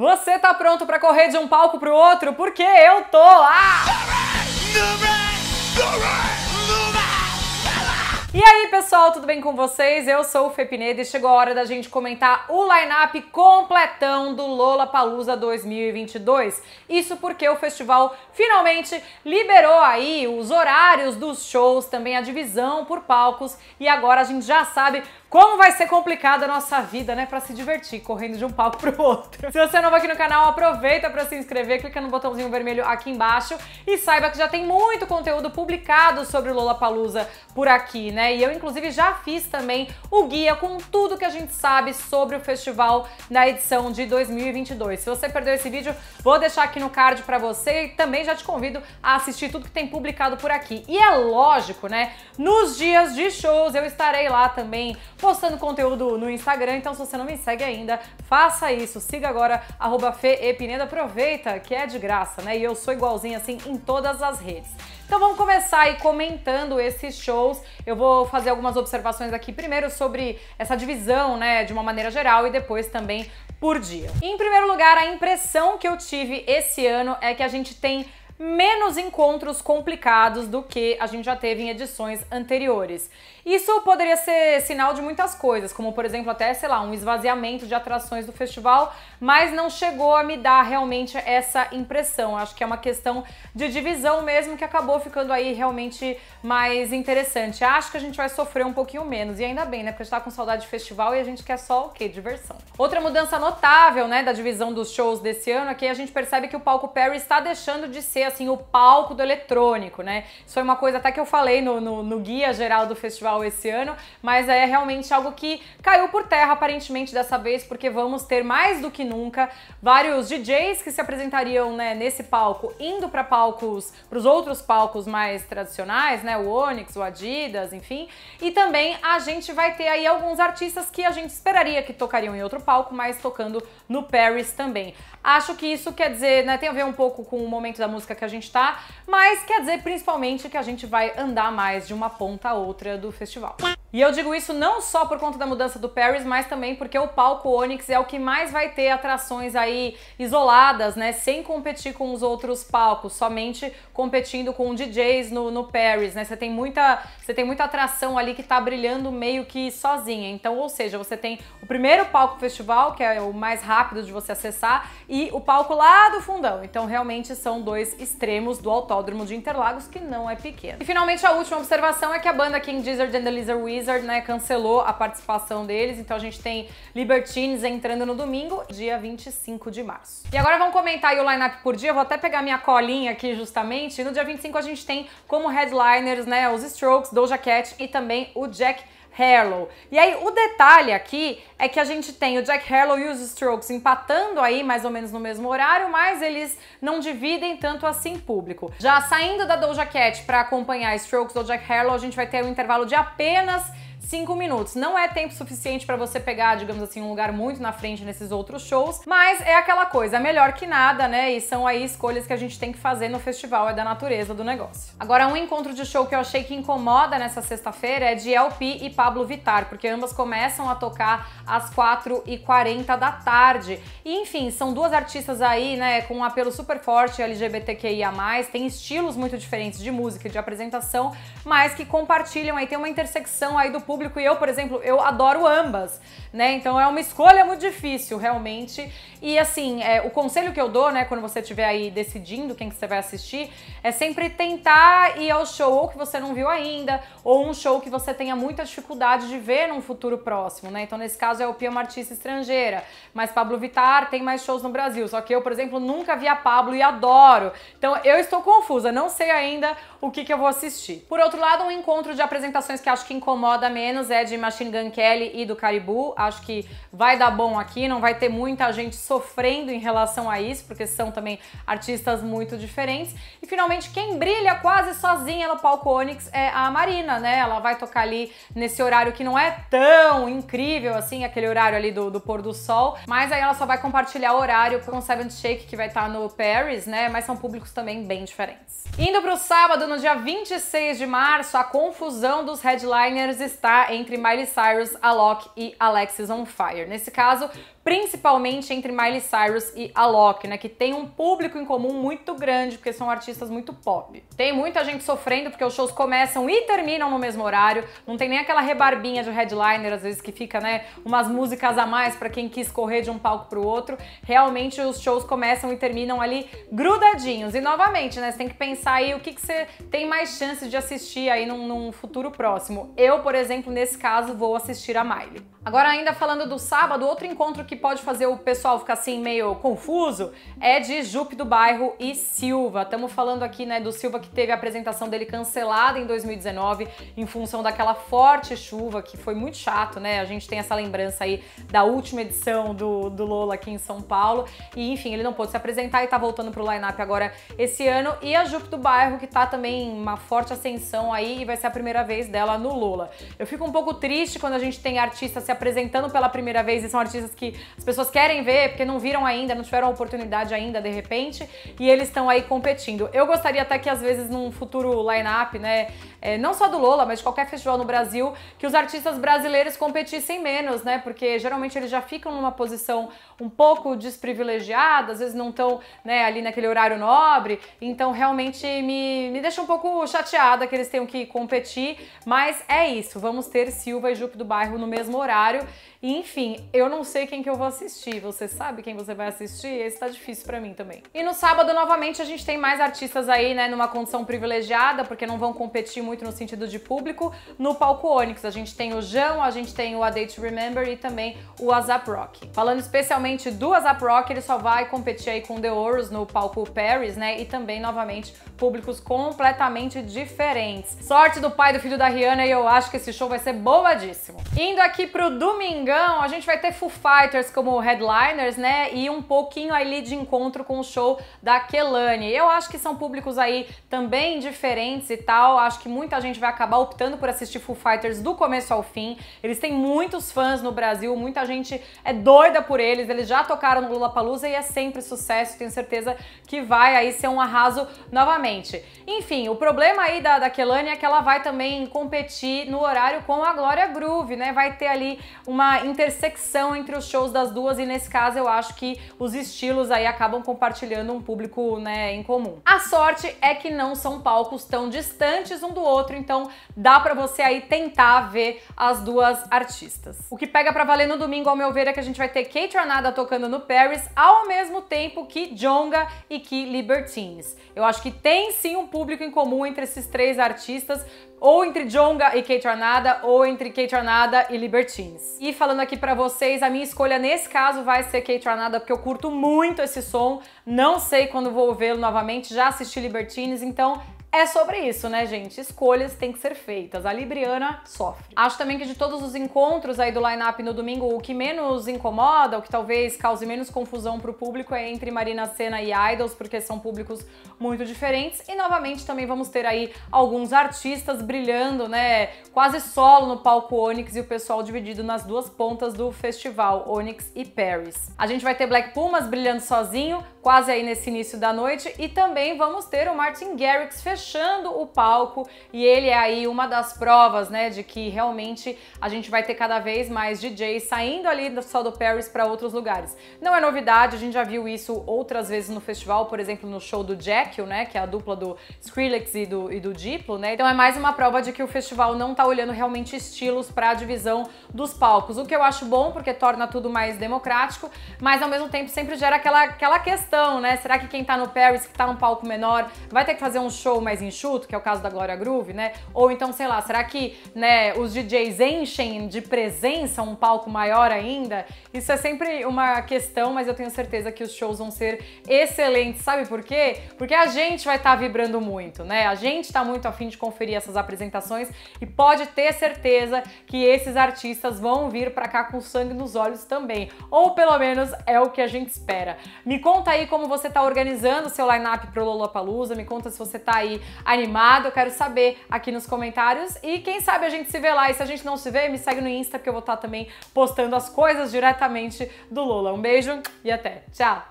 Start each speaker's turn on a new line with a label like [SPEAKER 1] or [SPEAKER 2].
[SPEAKER 1] Você tá pronto para correr de um palco pro outro? Porque eu tô! Ah! E aí, pessoal, tudo bem com vocês? Eu sou o Fê Pineda e chegou a hora da gente comentar o line-up completão do Lola Palusa 2022. Isso porque o festival finalmente liberou aí os horários dos shows, também a divisão por palcos e agora a gente já sabe como vai ser complicada a nossa vida, né, para se divertir correndo de um palco pro outro. Se você é novo aqui no canal, aproveita para se inscrever, clica no botãozinho vermelho aqui embaixo e saiba que já tem muito conteúdo publicado sobre o Lollapalooza por aqui, né? E eu inclusive já fiz também o guia com tudo que a gente sabe sobre o festival na edição de 2022. Se você perdeu esse vídeo, vou deixar aqui no card para você e também já te convido a assistir tudo que tem publicado por aqui. E é lógico, né? Nos dias de shows eu estarei lá também postando conteúdo no Instagram, então se você não me segue ainda, faça isso. Siga agora @feepineda, aproveita que é de graça, né? E eu sou igualzinha assim em todas as redes. Então vamos começar aí comentando esses shows. Eu vou fazer algumas observações aqui primeiro sobre essa divisão, né, de uma maneira geral e depois também por dia. Em primeiro lugar, a impressão que eu tive esse ano é que a gente tem menos encontros complicados do que a gente já teve em edições anteriores. Isso poderia ser sinal de muitas coisas, como por exemplo até, sei lá, um esvaziamento de atrações do festival, mas não chegou a me dar realmente essa impressão. Acho que é uma questão de divisão mesmo que acabou ficando aí realmente mais interessante. Acho que a gente vai sofrer um pouquinho menos, e ainda bem, né? Porque a gente tá com saudade de festival e a gente quer só o quê? Diversão. Outra mudança notável, né, da divisão dos shows desse ano é que a gente percebe que o palco Perry está deixando de ser assim o palco do eletrônico, né? Isso foi uma coisa até que eu falei no, no, no guia geral do festival esse ano, mas é realmente algo que caiu por terra aparentemente dessa vez, porque vamos ter mais do que nunca vários DJs que se apresentariam né, nesse palco, indo para palcos, para os outros palcos mais tradicionais, né? O Onyx, o Adidas, enfim. E também a gente vai ter aí alguns artistas que a gente esperaria que tocariam em outro palco, mas tocando no Paris também. Acho que isso quer dizer, né? Tem a ver um pouco com o momento da música que a gente está, mas quer dizer principalmente que a gente vai andar mais de uma ponta a outra do festival. E eu digo isso não só por conta da mudança do Paris, mas também porque o palco Onyx é o que mais vai ter atrações aí isoladas, né? Sem competir com os outros palcos, somente competindo com DJs no, no Paris, né? Você tem muita, você tem muita atração ali que tá brilhando meio que sozinha. Então, ou seja, você tem o primeiro palco do festival, que é o mais rápido de você acessar, e o palco lá do fundão. Então, realmente são dois extremos do Autódromo de Interlagos, que não é pequeno. E finalmente a última observação é que a banda King Gizzard and the Lizard Weed Blizzard né, cancelou a participação deles, então a gente tem Libertines entrando no domingo, dia 25 de março. E agora vamos comentar o lineup por dia, vou até pegar minha colinha aqui justamente. No dia 25 a gente tem como headliners né, os Strokes, Doja Cat e também o Jack Harlow. E aí o detalhe aqui é que a gente tem o Jack Harlow e os Strokes empatando aí mais ou menos no mesmo horário, mas eles não dividem tanto assim público. Já saindo da Doja Cat para acompanhar Strokes ou Jack Harlow, a gente vai ter um intervalo de apenas 5 minutos. Não é tempo suficiente para você pegar, digamos assim, um lugar muito na frente nesses outros shows, mas é aquela coisa, melhor que nada, né? E são aí escolhas que a gente tem que fazer no festival, é da natureza do negócio. Agora, um encontro de show que eu achei que incomoda nessa sexta-feira é de LP e Pablo Vitar, porque ambas começam a tocar às 4h40 da tarde. E, enfim, são duas artistas aí, né, com um apelo super forte LGBTQIA, tem estilos muito diferentes de música e de apresentação, mas que compartilham aí, tem uma intersecção aí do público público e eu, por exemplo, eu adoro ambas, né? Então é uma escolha muito difícil, realmente. E assim, é, o conselho que eu dou, né, quando você estiver aí decidindo quem que você vai assistir, é sempre tentar ir ao show que você não viu ainda, ou um show que você tenha muita dificuldade de ver num futuro próximo, né? Então, nesse caso, é o Pia uma artista estrangeira, mas Pablo vitar tem mais shows no Brasil. Só que eu, por exemplo, nunca vi a Pablo e adoro. Então, eu estou confusa, não sei ainda o que, que eu vou assistir. Por outro lado, um encontro de apresentações que acho que incomoda mesmo menos é de Machine Gun Kelly e do Caribou. Acho que vai dar bom aqui, não vai ter muita gente sofrendo em relação a isso, porque são também artistas muito diferentes. E finalmente, quem brilha quase sozinha no palco Onyx é a Marina, né? Ela vai tocar ali nesse horário que não é tão incrível assim, aquele horário ali do, do pôr do sol, mas aí ela só vai compartilhar o horário com o Seventh Shake, que vai estar tá no Paris, né? Mas são públicos também bem diferentes. Indo pro sábado, no dia 26 de março, a confusão dos headliners está está entre Miley Cyrus, Alok e Alexis on Fire. Nesse caso, principalmente entre Miley Cyrus e Alok, né, que tem um público em comum muito grande, porque são artistas muito pop. Tem muita gente sofrendo porque os shows começam e terminam no mesmo horário, não tem nem aquela rebarbinha de headliner às vezes que fica, né, umas músicas a mais para quem quis correr de um palco para o outro. Realmente os shows começam e terminam ali grudadinhos. E novamente, né, você tem que pensar aí o que que você tem mais chances de assistir aí num, num futuro próximo. Eu, por exemplo, nesse caso, vou assistir a Miley. Agora ainda falando do sábado, outro encontro que pode fazer o pessoal ficar assim meio confuso é de Jupe do Bairro e Silva. Estamos falando aqui né, do Silva que teve a apresentação dele cancelada em 2019 em função daquela forte chuva que foi muito chato, né? A gente tem essa lembrança aí da última edição do, do Lola aqui em São Paulo. E enfim, ele não pôde se apresentar e tá voltando pro Lineup agora esse ano. E a Jupe do Bairro que tá também em uma forte ascensão aí e vai ser a primeira vez dela no Lola. Eu fico um pouco triste quando a gente tem artistas se apresentando pela primeira vez e são artistas que as pessoas querem ver porque não viram ainda, não tiveram a oportunidade ainda de repente, e eles estão aí competindo. Eu gostaria até que às vezes num futuro line-up, né, é, não só do Lola, mas de qualquer festival no Brasil, que os artistas brasileiros competissem menos, né? Porque geralmente eles já ficam numa posição um pouco desprivilegiada, às vezes não estão né, ali naquele horário nobre, então realmente me, me deixa um pouco chateada que eles tenham que competir, mas é isso, vamos ter Silva e Jupe do Bairro no mesmo horário, e enfim, eu não sei quem que eu vou assistir, você sabe quem você vai assistir? Esse tá difícil para mim também. E no sábado, novamente, a gente tem mais artistas aí, né, numa condição privilegiada, porque não vão competir muito muito no sentido de público, no palco Onyx. A gente tem o Jão, a gente tem o A Day to Remember e também o Azap Rock. Falando especialmente do Azap Rock, ele só vai competir aí com The Horrors no palco Paris, né? E também, novamente, públicos completamente diferentes. Sorte do pai do filho da Rihanna e eu acho que esse show vai ser bobadíssimo. Indo aqui pro Domingão, a gente vai ter Foo Fighters como headliners, né? E um pouquinho ali de encontro com o show da Kelani. Eu acho que são públicos aí também diferentes e tal, acho que muito muita gente vai acabar optando por assistir Foo Fighters do começo ao fim. Eles têm muitos fãs no Brasil, muita gente é doida por eles. Eles já tocaram no Lollapalooza e é sempre sucesso. Tenho certeza que vai aí ser um arraso novamente. Enfim, o problema aí da, da Kelani é que ela vai também competir no horário com a Glória Groove, né? Vai ter ali uma intersecção entre os shows das duas e nesse caso eu acho que os estilos aí acabam compartilhando um público, né, em comum. A sorte é que não são palcos tão distantes um do outro outro, então dá para você aí tentar ver as duas artistas. O que pega para valer no domingo, ao meu ver, é que a gente vai ter Kate Ranada tocando no Paris, ao mesmo tempo que Jonga e que Libertines. Eu acho que tem sim um público em comum entre esses três artistas, ou entre Jonga e Kate Arnada, ou entre Kate Arnada e Libertines. E falando aqui para vocês, a minha escolha nesse caso vai ser Kate Arnada, porque eu curto muito esse som, não sei quando vou vê-lo novamente, já assisti Libertines, então é sobre isso, né, gente? Escolhas têm que ser feitas. A Libriana sofre. Acho também que de todos os encontros aí do line-up no domingo, o que menos incomoda, o que talvez cause menos confusão pro público é entre Marina Senna e Idols, porque são públicos muito diferentes. E novamente também vamos ter aí alguns artistas brilhando, né? Quase solo no palco Onyx e o pessoal dividido nas duas pontas do festival, Onyx e Paris. A gente vai ter Black Pumas brilhando sozinho, quase aí nesse início da noite, e também vamos ter o Martin Garrix fechando fechando o palco e ele é aí uma das provas, né, de que realmente a gente vai ter cada vez mais DJs saindo ali só do Paris para outros lugares. Não é novidade, a gente já viu isso outras vezes no festival, por exemplo, no show do Jekyll, né, que é a dupla do Skrillex e do, e do Diplo, né? Então é mais uma prova de que o festival não tá olhando realmente estilos para a divisão dos palcos, o que eu acho bom porque torna tudo mais democrático, mas ao mesmo tempo sempre gera aquela, aquela questão, né? Será que quem tá no Paris, que tá num palco menor, vai ter que fazer um show mais mais enxuto, que é o caso da Glória Groove, né? Ou então, sei lá, será que né, os DJs enchem de presença um palco maior ainda? Isso é sempre uma questão, mas eu tenho certeza que os shows vão ser excelentes, sabe por quê? Porque a gente vai estar tá vibrando muito, né? A gente está muito afim de conferir essas apresentações e pode ter certeza que esses artistas vão vir para cá com sangue nos olhos também. Ou pelo menos é o que a gente espera. Me conta aí como você está organizando seu line-up pro Lollapalooza, me conta se você está aí animado? Eu quero saber aqui nos comentários e quem sabe a gente se vê lá. E se a gente não se vê, me segue no Insta porque eu vou estar também postando as coisas diretamente do Lula. Um beijo e até. Tchau!